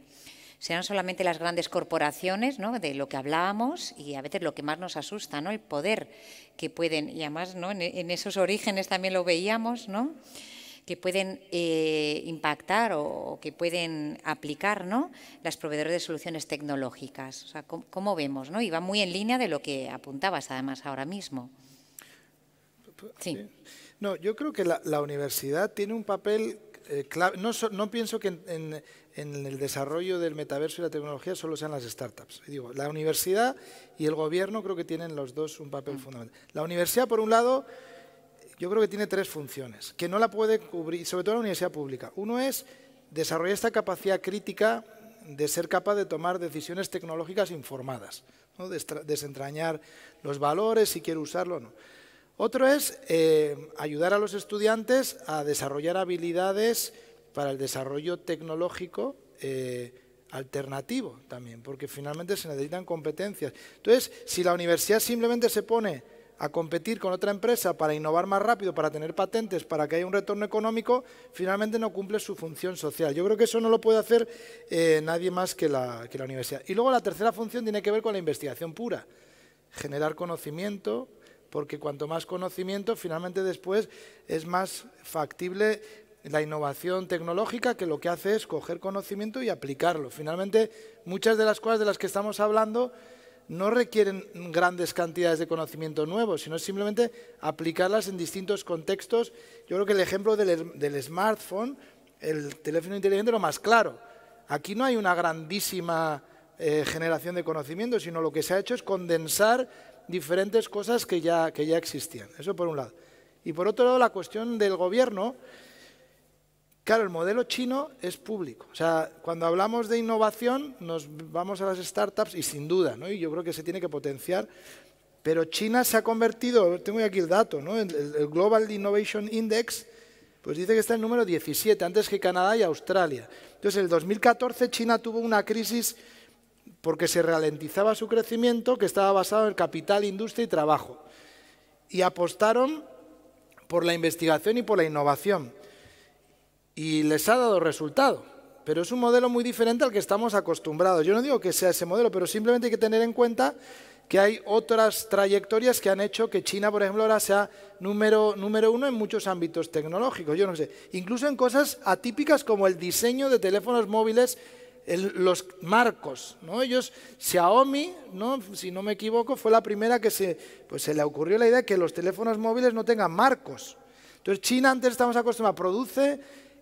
Serán solamente las grandes corporaciones, ¿no? de lo que hablábamos y a veces lo que más nos asusta, ¿no? el poder que pueden, y además ¿no? en, en esos orígenes también lo veíamos, ¿no? que pueden eh, impactar o, que pueden aplicar ¿no? las proveedoras de soluciones tecnológicas. O sea, ¿cómo, vemos? ¿no? Y va muy en línea de lo que apuntabas además ahora mismo. Sí. No, yo creo que la, universidad tiene un papel eh, clave. No, pienso que en, el desarrollo del metaverso y la tecnología solo sean las startups. Digo, la universidad y el gobierno creo que tienen los dos un papel mm. fundamental. La universidad, por un lado, yo creo que tiene tres funciones, que no la puede cubrir, sobre todo en la universidad pública. Uno es desarrollar esta capacidad crítica de ser capaz de tomar decisiones tecnológicas informadas, desentrañar los valores, si quiere usarlo o no. Otro es eh, ayudar a los estudiantes a desarrollar habilidades para el desarrollo tecnológico eh, alternativo también, porque finalmente se necesitan competencias. Entonces, si la universidad simplemente se pone a competir con otra empresa para innovar más rápido, para tener patentes, para que haya un retorno económico, finalmente no cumple su función social. Yo creo que eso no lo puede hacer eh, nadie más que que la universidad. Y luego la tercera función tiene que ver con la investigación pura, generar conocimiento, porque cuanto más conocimiento, finalmente después es más factible la innovación tecnológica que lo que hace es coger conocimiento y aplicarlo. Finalmente, muchas de las cosas de las que estamos hablando no requieren grandes cantidades de conocimiento nuevo, sino simplemente aplicarlas en distintos contextos. Yo creo que el ejemplo del, er-, smartphone, el teléfono inteligente, lo más claro. Aquí no hay una grandísima eh, generación de conocimiento, sino lo que se ha hecho es condensar diferentes cosas que ya existían. Eso por un lado. Y por otro lado, la cuestión del gobierno. Claro, el modelo chino es público. O sea, cuando hablamos de innovación nos vamos a las startups y sin duda, ¿no? y yo creo que se tiene que potenciar, pero China se ha convertido, tengo aquí el dato, ¿no? el, Global Innovation Index, pues dice que está en el número 17, antes que Canadá y Australia. Entonces, en el 2014 China tuvo una crisis porque se ralentizaba su crecimiento, que estaba basado en capital, industria y trabajo. Y apostaron por la investigación y por la innovación y les ha dado resultado. Pero es un modelo muy diferente al que estamos acostumbrados. Yo no digo que sea ese modelo, pero simplemente hay que tener en cuenta que hay otras trayectorias que han hecho que China, por ejemplo, ahora sea número, número uno en muchos ámbitos tecnológicos. Yo no sé, incluso en cosas atípicas como el diseño de teléfonos móviles los marcos, ¿no? Ellos, Xiaomi, ¿no? si no me equivoco, fue la primera que se, pues se le ocurrió la idea de que los teléfonos móviles no tengan marcos. Entonces China antes estamos acostumbrados, produce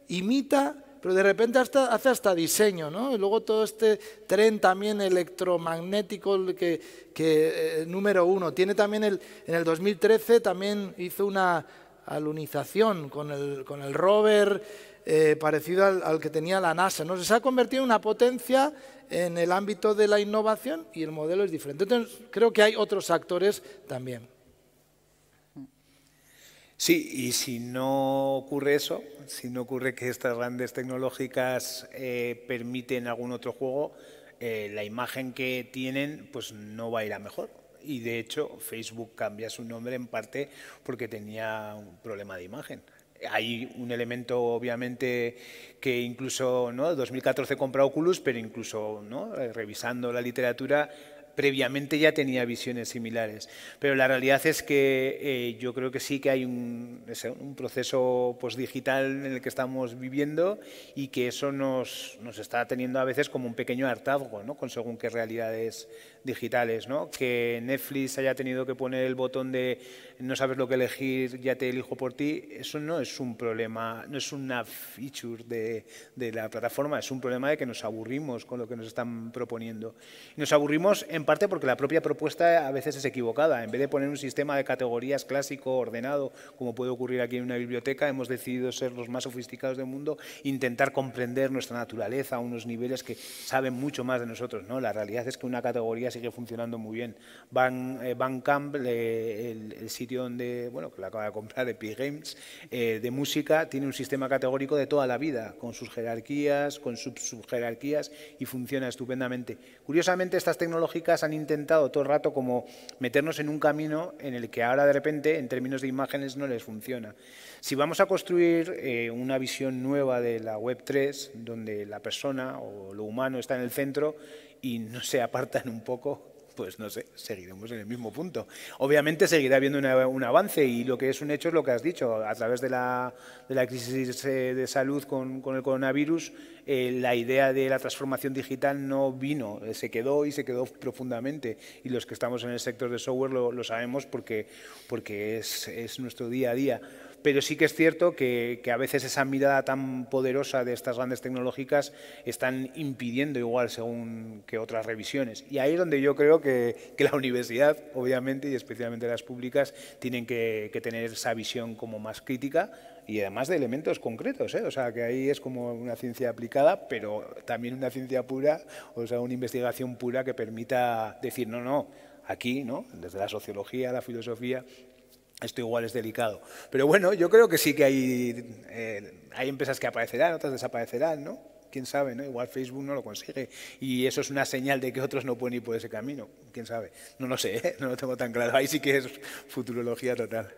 imita, pero de repente hasta, hace hasta diseño, ¿no? Y luego todo este tren también electromagnético que, eh, número uno. Tiene también el, en el 2013 también hizo una alunización con el, con el rover eh, parecido al, al, que tenía la NASA. ¿no? Se ha convertido en una potencia en el ámbito de la innovación y el modelo es diferente. Entonces creo que hay otros actores también. Sí, y si no ocurre eso, si no ocurre que estas grandes tecnológicas eh, permiten algún otro juego, eh, la imagen que tienen pues no va a ir a mejor. Y de hecho Facebook cambia su nombre en parte porque tenía un problema de imagen. Hay un elemento, obviamente, que incluso, ¿no? 2014 compra Oculus, pero incluso, ¿no? Eh, revisando la literatura, previamente ya tenía visiones similares. Pero la realidad es que eh, yo creo que sí que hay un, proceso digital en el que estamos viviendo y que eso nos, está teniendo a veces como un pequeño hartazgo, ¿no? con según qué realidades digitales, ¿no? Que Netflix haya tenido que poner el botón de no sabes lo que elegir, ya te elijo por ti, eso no es un problema, no es una feature de, de la plataforma, es un problema de que nos aburrimos con lo que nos están proponiendo. Nos aburrimos en parte porque la propia propuesta a veces es equivocada. En vez de poner un sistema de categorías clásico, ordenado, como puede ocurrir aquí en una biblioteca, hemos decidido ser los más sofisticados del mundo, intentar comprender nuestra naturaleza a unos niveles que saben mucho más de nosotros, ¿no? La realidad es que una categoría sigue funcionando muy bien. Van, eh, Camp, el, sitio donde, bueno, que lo acaba de comprar (laughs) Epic Games, eh, de música, tiene un sistema categórico de toda la vida, con sus jerarquías, con sus subjerarquías y funciona estupendamente. Curiosamente, estas tecnológicas han intentado todo el rato como meternos en un camino en el que ahora de repente, en términos de imágenes, no les funciona. Si vamos a construir eh, una visión nueva de la Web3, donde la persona o lo humano está en el centro y no se apartan un poco, pues no sé, seguiremos en el mismo punto. Obviamente seguirá habiendo un avance y lo que es un hecho es lo que has dicho. A través de la, crisis eh, de salud con, el coronavirus, eh, la idea de la transformación digital no vino, eh, se quedó y se quedó profundamente. Y los que estamos en el sector de software lo, sabemos porque, porque es, es nuestro día a día pero sí que es cierto que, a veces esa mirada tan poderosa de estas grandes tecnológicas están impidiendo igual según que otras revisiones. Y ahí es donde yo creo que, la universidad, obviamente, y especialmente las públicas, tienen que, tener esa visión como más crítica y además de elementos concretos, ¿eh? o sea, que ahí es como una ciencia aplicada, pero también una ciencia pura, o sea, una investigación pura que permita decir, no, no, aquí, ¿no? desde la sociología, la filosofía, esto igual es delicado. Pero bueno, yo creo que sí que hay, eh, hay empresas que aparecerán, otras desaparecerán, ¿no? Quién sabe, ¿no? Igual Facebook no lo consigue. Y eso es una señal de que otros no pueden ir por ese camino. Quién sabe. No lo sé, ¿eh? no lo tengo tan claro. Ahí sí que es futurología total.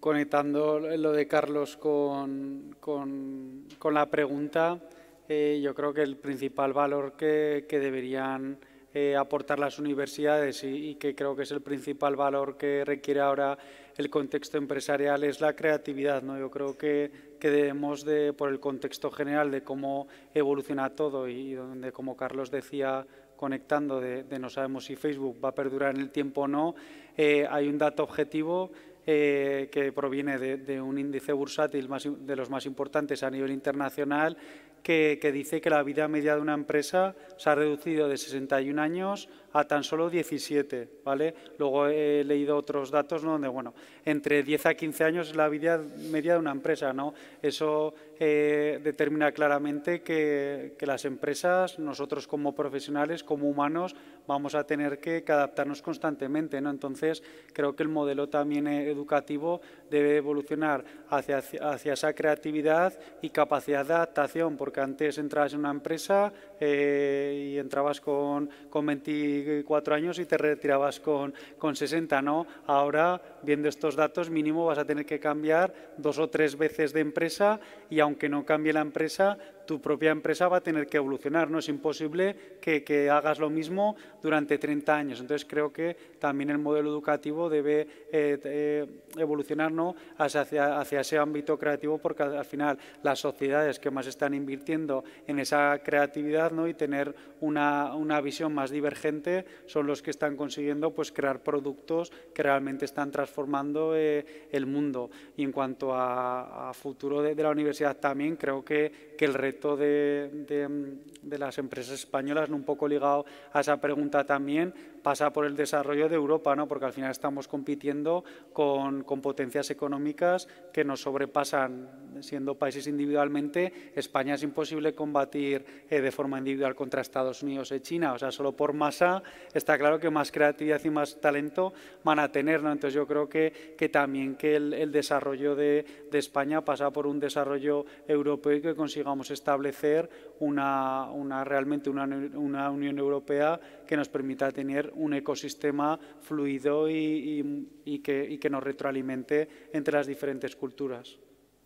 Conectando lo de Carlos con, con, la pregunta, eh, yo creo que el principal valor que, que deberían eh, aportar las universidades y, que creo que es el principal valor que requiere ahora el contexto empresarial es la creatividad. ¿no? Yo creo que, debemos, de, por el contexto general de cómo evoluciona todo y, donde, como Carlos decía, conectando de, no sabemos si Facebook va a perdurar en el tiempo o no, eh, hay un dato objetivo eh, que proviene de, un índice bursátil de los más importantes a nivel internacional que, dice que la vida media de una empresa se ha reducido de 61 años a tan solo 17, ¿vale? Luego he leído otros datos donde, bueno, entre 10 a 15 años es la vida media de una empresa, ¿no? Eso eh, determina claramente que, que las empresas, nosotros como profesionales, como humanos, vamos a tener que adaptarnos constantemente, ¿no? Entonces, creo que el modelo también eh, educativo debe evolucionar hacia, hacia esa creatividad y capacidad de adaptación, porque antes entrabas en una empresa eh, y entrabas con, con 20 cuatro años y te retirabas con, con 60, ¿no? Ahora, viendo estos datos, mínimo vas a tener que cambiar dos o tres veces de empresa y aunque no cambie la empresa, tu propia empresa va a tener que evolucionar. No es imposible que, hagas lo mismo durante 30 años. Entonces creo que también el modelo educativo debe eh, eh, evolucionar ¿no? hacia, hacia ese ámbito creativo porque al final las sociedades que más están invirtiendo en esa creatividad ¿no? y tener una, visión más divergente son los que están consiguiendo pues, crear productos que realmente están transformando eh, el mundo. Y en cuanto a, futuro de, la universidad también creo que, que el reto de, mm, de, las empresas españolas, un poco ligado a esa pregunta también, pasa por el desarrollo de Europa, ¿no? porque al final estamos compitiendo con, con potencias económicas que nos sobrepasan siendo países individualmente. España es imposible combatir eh, de forma individual contra Estados Unidos y China, o sea, solo por masa está claro que más creatividad y más talento van a tener. Entonces yo creo que, que también que el, desarrollo de, España pasa por un desarrollo europeo y que consigamos establecer una realmente una, una Unión Europea que nos permita tener un ecosistema fluido y, que, que nos retroalimente entre las diferentes culturas.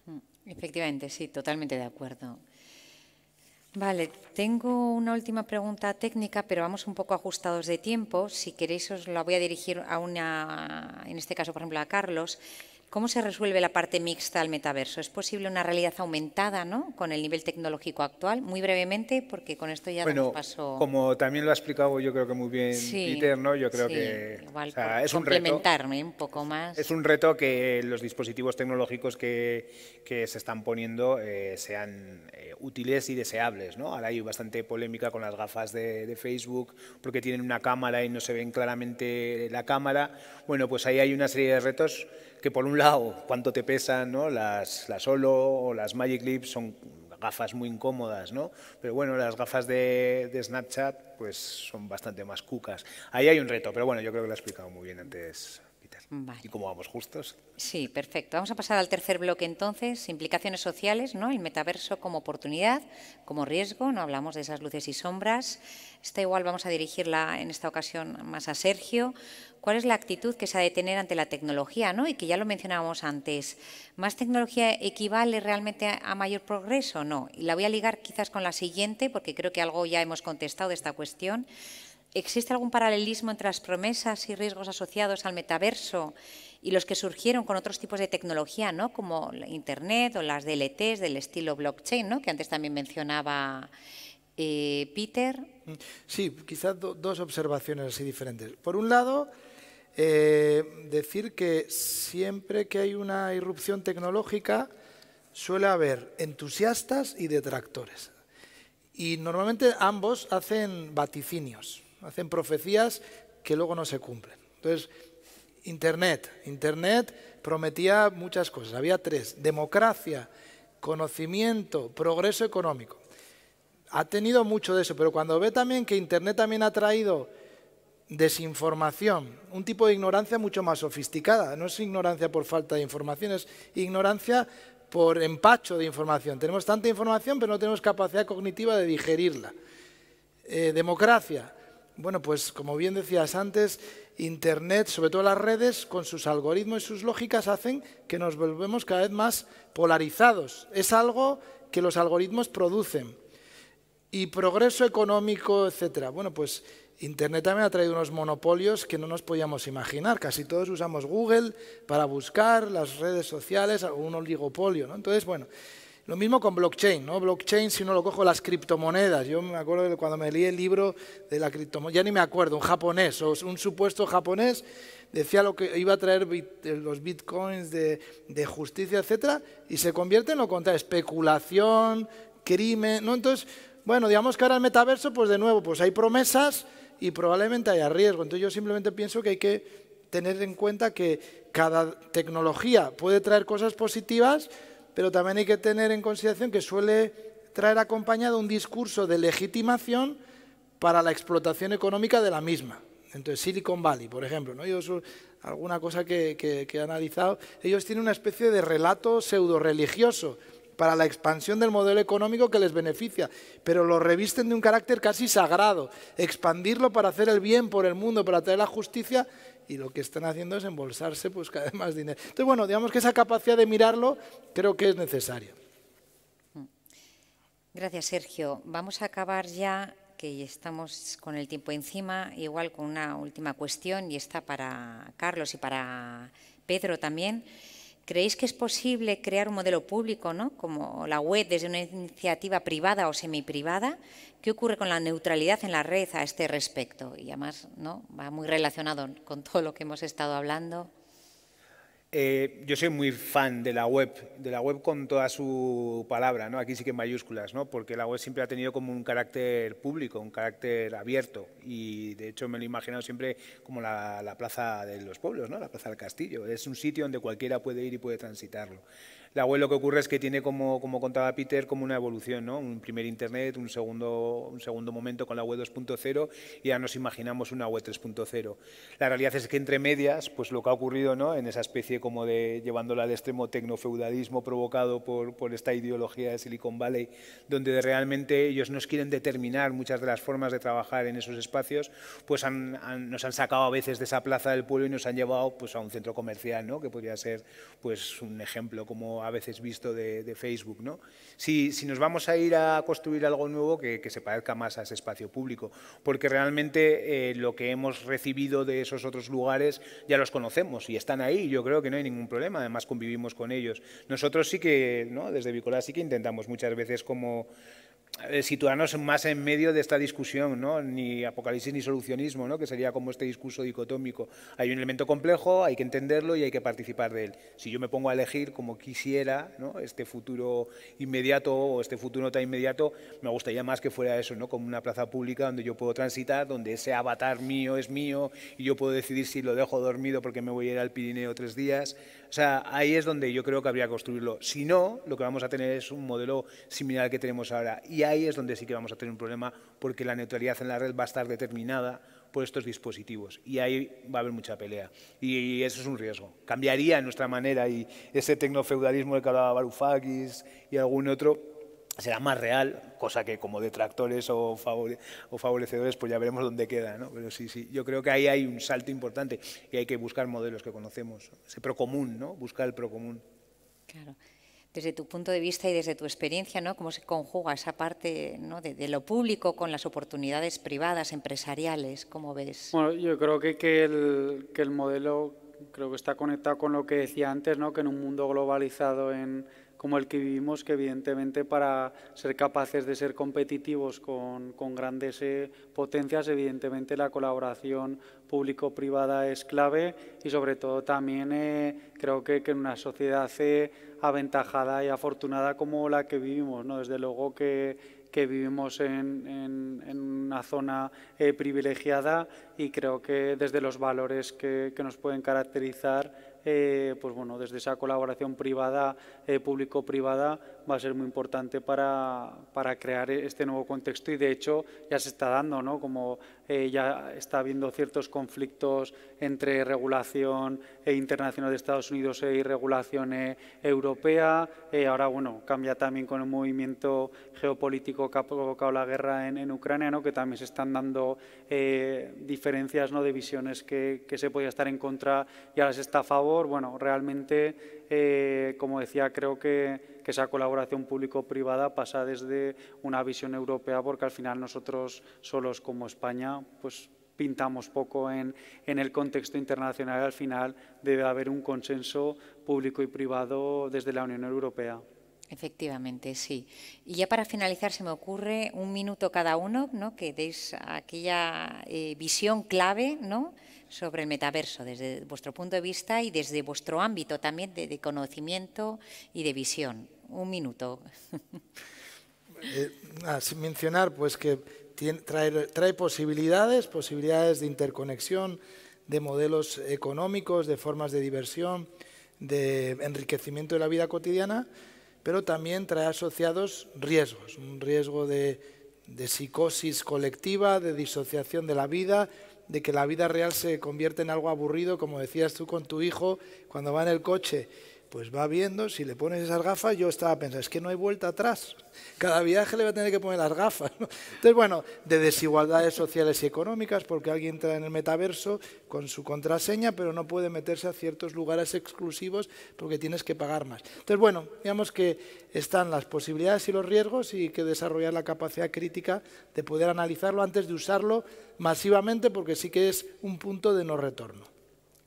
Mm, efectivamente, sí, totalmente de acuerdo. Vale, tengo una última pregunta técnica, pero vamos un poco ajustados de tiempo. Si queréis, os la voy a dirigir a una, en este caso, por ejemplo, a Carlos. ¿Cómo se resuelve la parte mixta al metaverso? ¿Es posible una realidad aumentada con el nivel tecnológico actual? Muy brevemente, porque con esto ya bueno, paso... como también lo ha explicado yo creo que muy bien Peter, ¿no? yo creo que igual, o es un reto, un poco más. Es un reto que los dispositivos tecnológicos que, se están poniendo eh, sean eh, útiles y deseables. ¿no? Ahora hay bastante polémica con las gafas de, de Facebook porque tienen una cámara y no se ven claramente la cámara. Bueno, pues ahí hay una serie de retos que por un lado o cuánto te pesan, ¿no? Las, las Olo o las Magic Leap son gafas muy incómodas, ¿no? Pero bueno, las gafas de, de, Snapchat pues son bastante más cucas. Ahí hay un reto, pero bueno, yo creo que lo he explicado muy bien antes y como vamos justos. Sí, perfecto. Vamos a pasar al tercer bloque entonces, implicaciones sociales, ¿no? El metaverso como oportunidad, como riesgo, no hablamos de esas luces y sombras. Esta igual vamos a dirigirla en esta ocasión más a Sergio. ¿Cuál es la actitud que se ha de tener ante la tecnología, ¿no? Y que ya lo mencionábamos antes. ¿Más tecnología equivale realmente a mayor progreso? o No. Y la voy a ligar quizás con la siguiente, porque creo que algo ya hemos contestado de esta cuestión. ¿Existe algún paralelismo entre las promesas y riesgos asociados al metaverso y los que surgieron con otros tipos de tecnología, como Internet o las DLTs del estilo blockchain, que antes también mencionaba eh, Peter? Sí, quizás dos observaciones así diferentes. Por un lado, eh, decir que siempre que hay una irrupción tecnológica suele haber entusiastas y detractores. Y normalmente ambos hacen vaticinios hacen profecías que luego no se cumplen. Entonces, Internet. Internet prometía muchas cosas. Había tres. Democracia, conocimiento, progreso económico. Ha tenido mucho de eso, pero cuando ve también que Internet también ha traído desinformación, un tipo de ignorancia mucho más sofisticada. No es ignorancia por falta de información, es ignorancia por empacho de información. Tenemos tanta información, pero no tenemos capacidad cognitiva de digerirla. Eh, democracia bueno, pues como bien decías antes, Internet, sobre todo las redes, con sus algoritmos y sus lógicas hacen que nos volvemos cada vez más polarizados. Es algo que los algoritmos producen. Y progreso económico, etcétera. Bueno, pues Internet también ha traído unos monopolios que no nos podíamos imaginar. Casi todos usamos Google para buscar, las redes sociales, un oligopolio. ¿no? Entonces, bueno, lo mismo con blockchain, ¿no? Blockchain, si no lo cojo, las criptomonedas. Yo me acuerdo de cuando me leí el libro de la criptomoneda, ya ni me acuerdo, un japonés, o un supuesto japonés decía lo que iba a traer los bitcoins de, de, justicia, etcétera, y se convierte en lo contrario, especulación, crimen, ¿no? Entonces, bueno, digamos que ahora el metaverso, pues de nuevo, pues hay promesas y probablemente haya riesgo. Entonces yo simplemente pienso que hay que tener en cuenta que cada tecnología puede traer cosas positivas, pero también hay que tener en consideración que suele traer acompañado un discurso de legitimación para la explotación económica de la misma. Entonces, Silicon Valley, por ejemplo, ¿no? Ellos, alguna cosa que, que he analizado, ellos tienen una especie de relato pseudo-religioso para la expansión del modelo económico que les beneficia, pero lo revisten de un carácter casi sagrado. Expandirlo para hacer el bien por el mundo, para traer la justicia, y lo que están haciendo es embolsarse pues cada vez más dinero. Entonces, bueno, digamos que esa capacidad de mirarlo creo que es necesaria. Mm. Gracias, Sergio. Vamos a acabar ya, que estamos con el tiempo encima, igual con una última cuestión y está para Carlos y para Pedro también. ¿Creéis que es posible crear un modelo público, ¿no? como la web, desde una iniciativa privada o semiprivada? ¿Qué ocurre con la neutralidad en la red a este respecto? Y además ¿no? va muy relacionado con todo lo que hemos estado hablando. Eh, yo soy muy fan de la web, de la web con toda su palabra, ¿no? aquí sí que en mayúsculas, porque la web siempre ha tenido como un carácter público, un carácter abierto y de hecho me lo he imaginado siempre como la, plaza de los pueblos, la plaza del castillo, es un sitio donde cualquiera puede ir y puede transitarlo. La web lo que ocurre es que tiene, como, como contaba Peter, como una evolución, ¿no? Un primer Internet, un segundo, un segundo momento con la web 2.0 y ya nos imaginamos una web 3.0. La realidad es que entre medias, pues lo que ha ocurrido, ¿no? En esa especie como de, llevándola al extremo tecnofeudalismo provocado por, esta ideología de Silicon Valley, donde realmente ellos nos quieren determinar muchas de las formas de trabajar en esos espacios, pues nos han sacado a veces de esa plaza del pueblo y nos han llevado pues, a un centro comercial, que podría ser pues, un ejemplo como a veces visto de, Facebook. ¿no? Si, si, nos vamos a ir a construir algo nuevo, que, se parezca más a ese espacio público, porque realmente eh, lo que hemos recibido de esos otros lugares ya los conocemos y están ahí, yo creo que no hay ningún problema, además convivimos con ellos. Nosotros sí que, ¿no? desde Bicolás sí que intentamos muchas veces como eh, situarnos más en medio de esta discusión, ¿no? ni apocalipsis ni solucionismo, ¿no? que sería como este discurso dicotómico. Hay un elemento complejo, hay que entenderlo y hay que participar de él. Si yo me pongo a elegir como quisiera, ¿no? este futuro inmediato o este futuro no tan inmediato, me gustaría más que fuera eso, ¿no? como una plaza pública donde yo puedo transitar, donde ese avatar mío es mío y yo puedo decidir si lo dejo dormido porque me voy a ir al Pirineo tres días. O sea, ahí es donde yo creo que habría que construirlo. Si no, lo que vamos a tener es un modelo similar al que tenemos ahora. Y ahí es donde sí que vamos a tener un problema porque la neutralidad en la red va a estar determinada por estos dispositivos y ahí va a haber mucha pelea y eso es un riesgo. Cambiaría nuestra manera y ese tecnofeudalismo del que hablaba Varoufakis y algún otro será más real, cosa que como detractores o, o favorecedores pues ya veremos dónde queda, ¿no? Pero sí, sí, yo creo que ahí hay un salto importante y hay que buscar modelos que conocemos, ese procomún, ¿no? Buscar el procomún. Claro desde tu punto de vista y desde tu experiencia, ¿no? cómo se conjuga esa parte de, lo público con las oportunidades privadas, empresariales, ¿cómo ves? Bueno, yo creo que, que, el, que el modelo creo que está conectado con lo que decía antes, ¿no? que en un mundo globalizado en como el que vivimos, que evidentemente para ser capaces de ser competitivos con, con grandes eh, potencias, evidentemente la colaboración público-privada es clave y sobre todo también eh, creo que, que, en una sociedad eh, aventajada y afortunada como la que vivimos, ¿no? desde luego que, que vivimos en, en, en, una zona privilegiada y creo que desde los valores que, que nos pueden caracterizar eh, pues bueno, desde esa colaboración privada, eh, público-privada, va a ser muy importante para, para crear este nuevo contexto y de hecho ya se está dando, ¿no? como eh, ya está habiendo ciertos conflictos entre regulación eh, internacional de Estados Unidos e regulación eh, europea. ahora, bueno, cambia también con el movimiento geopolítico que ha provocado la guerra en, en Ucrania, que también se están dando diferencias ¿no? de visiones que, que se podía estar en contra y ahora se está a favor. Bueno, realmente, como decía, creo que que esa colaboración público-privada pasa desde una visión europea, porque al final nosotros solos como España, pues pintamos poco en, el contexto internacional. Al final debe haber un consenso público y privado desde la Unión Europea. Efectivamente, sí. Y ya para finalizar, se me ocurre un minuto cada uno, ¿no? que deis aquella eh, visión clave ¿no? sobre el metaverso desde vuestro punto de vista y desde vuestro ámbito también de, conocimiento y de visión. Un minuto. (laughs) Eh, sin mencionar pues que trae, posibilidades, posibilidades de interconexión, de modelos económicos, de formas de diversión, de enriquecimiento de la vida cotidiana, pero también trae asociados riesgos, un riesgo de psicosis colectiva, de disociación de la vida, de que la vida real se convierte en algo aburrido, como decías tú con tu hijo, cuando va en el coche pues va viendo, si le pones esas gafas, yo estaba pensando, es que no hay vuelta atrás. Cada viaje le va a tener que poner las gafas. Entonces, bueno, de desigualdades sociales y económicas, porque alguien entra en el metaverso con su contraseña, pero no puede meterse a ciertos lugares exclusivos porque tienes que pagar más. Entonces, bueno, digamos que están las posibilidades y los riesgos y que desarrollar la capacidad crítica de poder analizarlo antes de usarlo masivamente, porque sí que es un punto de no retorno.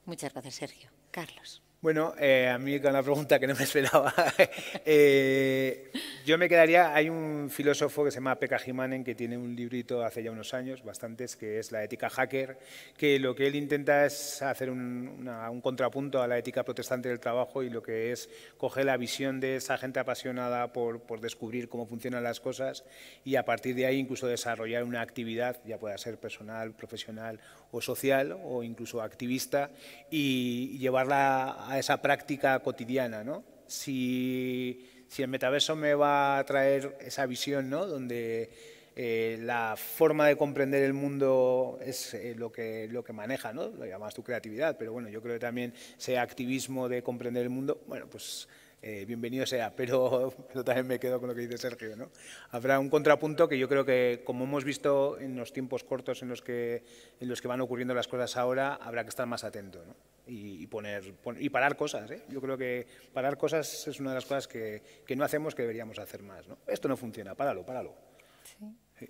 Muchas gracias, Sergio. Carlos. Bueno, eh, a mí con la pregunta que no me esperaba, (laughs) eh, yo me quedaría, hay un filósofo que se llama Pekka Himanen, que tiene un librito hace ya unos años, bastantes, que es La ética hacker, que lo que él intenta es hacer un, contrapunto a la ética protestante del trabajo y lo que es coger la visión de esa gente apasionada por, por descubrir cómo funcionan las cosas y a partir de ahí incluso desarrollar una actividad, ya pueda ser personal, profesional o social o incluso activista y llevarla a a, esa práctica cotidiana. ¿no? Si, el metaverso me va a traer esa visión ¿no? donde eh, la forma de comprender el mundo es eh, lo, que, lo que maneja, ¿no? lo llamas tu creatividad, pero bueno, yo creo que también ese activismo de comprender el mundo, bueno, pues eh, bienvenido sea, (laughs) pero, también me quedo con lo que dice Sergio. ¿no? Habrá un contrapunto que yo creo que, como hemos visto en los tiempos cortos en los que, en los que van ocurriendo las cosas ahora, habrá que estar más atento. ¿no? y, poner, y parar cosas. ¿eh? Yo creo que parar cosas es una de las cosas que, que no hacemos que deberíamos hacer más. Esto no funciona, páralo, páralo.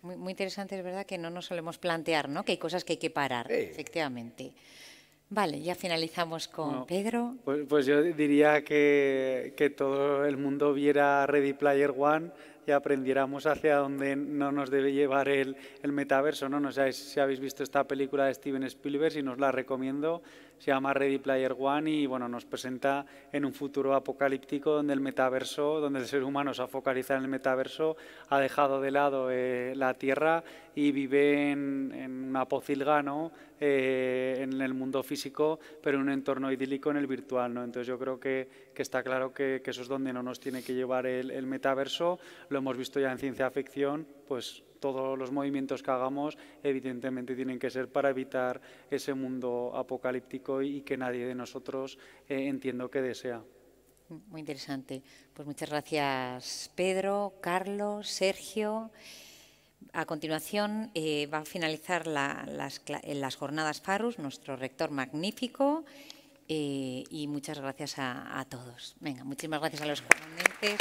Muy, interesante, es verdad que no nos solemos plantear, ¿no? Que hay cosas que hay que parar, efectivamente. Vale, ya finalizamos con Pedro. Pues, pues, yo diría que, que, todo el mundo viera Ready Player One y aprendiéramos hacia dónde no nos debe llevar el, el metaverso, ¿no? No sé si habéis visto esta película de Steven Spielberg, si nos la recomiendo, se llama Ready Player One y bueno, nos presenta en un futuro apocalíptico donde el metaverso, donde el ser humano se ha focalizado en el metaverso, ha dejado de lado eh, la Tierra y vive en, un una pocilga, eh, en el mundo físico, pero en un entorno idílico en el virtual. ¿no? Entonces yo creo que, que está claro que, eso es donde no nos tiene que llevar el, el metaverso. Lo hemos visto ya en ciencia ficción, pues todos los movimientos que hagamos evidentemente tienen que ser para evitar ese mundo apocalíptico y que nadie de nosotros eh, entiendo que desea. Muy interesante. Pues muchas gracias Pedro, Carlos, Sergio. A continuación eh, va a finalizar eh, las, jornadas Farus, nuestro rector magnífico, y muchas gracias a, todos. Venga, muchísimas gracias a los ponentes.